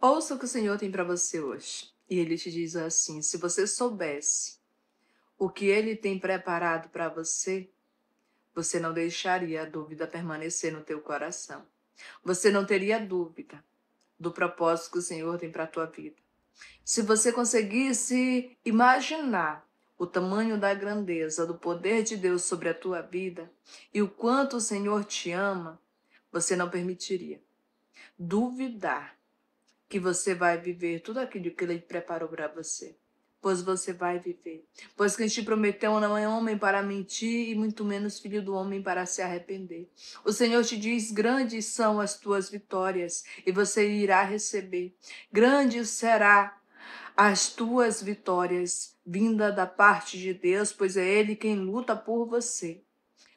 Ouça o que o Senhor tem para você hoje. E ele te diz assim: se você soubesse o que ele tem preparado para você, você não deixaria a dúvida permanecer no teu coração. Você não teria dúvida do propósito que o Senhor tem para a tua vida. Se você conseguisse imaginar o tamanho da grandeza do poder de Deus sobre a tua vida e o quanto o Senhor te ama, você não permitiria duvidar que você vai viver tudo aquilo que ele preparou para você. Pois você vai viver. Pois quem te prometeu não é homem para mentir, e muito menos filho do homem para se arrepender. O Senhor te diz: grandes são as tuas vitórias, e você irá receber. Grande será as tuas vitórias, vinda da parte de Deus, pois é Ele quem luta por você.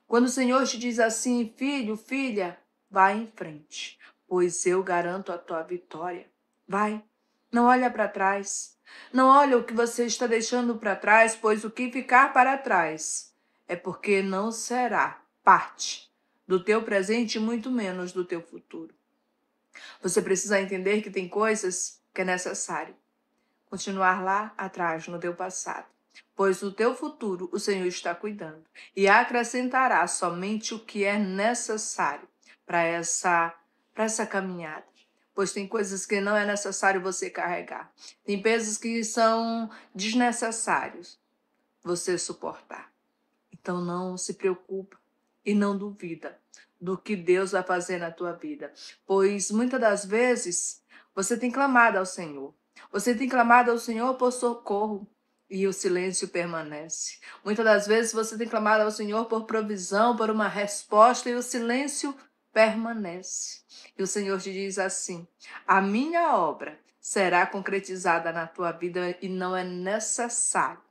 Quando o Senhor te diz assim, filho, filha, vá em frente, pois eu garanto a tua vitória. Vai, não olha para trás. Não olha o que você está deixando para trás, pois o que ficar para trás é porque não será parte do teu presente e muito menos do teu futuro. Você precisa entender que tem coisas que é necessário continuar lá atrás no teu passado, pois do teu futuro o Senhor está cuidando e acrescentará somente o que é necessário para essa para essa caminhada pois tem coisas que não é necessário você carregar, tem pesos que são desnecessários você suportar. Então não se preocupa e não duvida do que Deus vai fazer na tua vida, pois muitas das vezes você tem clamado ao Senhor, você tem clamado ao Senhor por socorro, e o silêncio permanece. Muitas das vezes você tem clamado ao Senhor por provisão, por uma resposta, e o silêncio permanece. E o Senhor te diz assim: a minha obra será concretizada na tua vida e não é necessário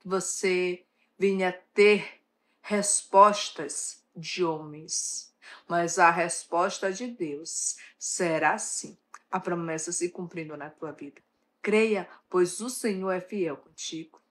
que você venha ter respostas de homens, mas a resposta de Deus será sim a promessa se cumprindo na tua vida. Creia, pois o Senhor é fiel contigo.